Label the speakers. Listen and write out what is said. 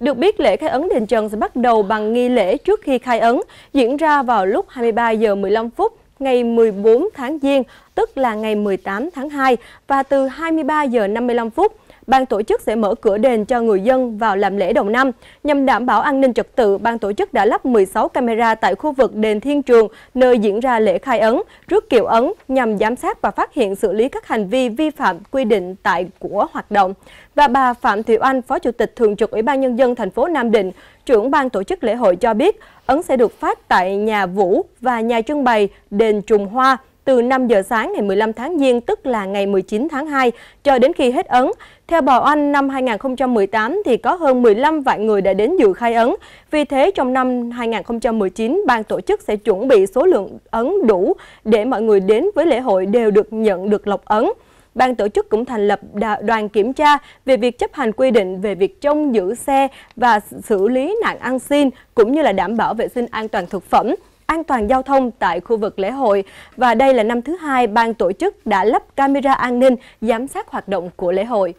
Speaker 1: Được biết lễ khai ấn đền Trần sẽ bắt đầu bằng nghi lễ trước khi khai ấn, diễn ra vào lúc 23 giờ 15 phút ngày 14 tháng Giêng, tức là ngày 18 tháng 2 và từ 23 giờ 55 phút ban tổ chức sẽ mở cửa đền cho người dân vào làm lễ đầu năm. Nhằm đảm bảo an ninh trật tự, ban tổ chức đã lắp 16 camera tại khu vực đền Thiên Trường, nơi diễn ra lễ khai ấn, trước kiệu ấn nhằm giám sát và phát hiện xử lý các hành vi vi phạm quy định tại của hoạt động. Và bà Phạm Thị Oanh, Phó Chủ tịch Thường trực Ủy ban Nhân dân thành phố Nam Định, trưởng ban tổ chức lễ hội cho biết, ấn sẽ được phát tại nhà Vũ và nhà trưng bày Đền Trùng Hoa từ 5 giờ sáng ngày 15 tháng Giêng, tức là ngày 19 tháng 2, cho đến khi hết ấn. Theo Bảo Anh, năm 2018 thì có hơn 15 vạn người đã đến dự khai ấn. Vì thế, trong năm 2019, ban tổ chức sẽ chuẩn bị số lượng ấn đủ để mọi người đến với lễ hội đều được nhận được lọc ấn. Ban tổ chức cũng thành lập đoàn kiểm tra về việc chấp hành quy định về việc trông giữ xe và xử lý nạn ăn xin, cũng như là đảm bảo vệ sinh an toàn thực phẩm an toàn giao thông tại khu vực lễ hội và đây là năm thứ hai ban tổ chức đã lắp camera an ninh giám sát hoạt động của lễ hội.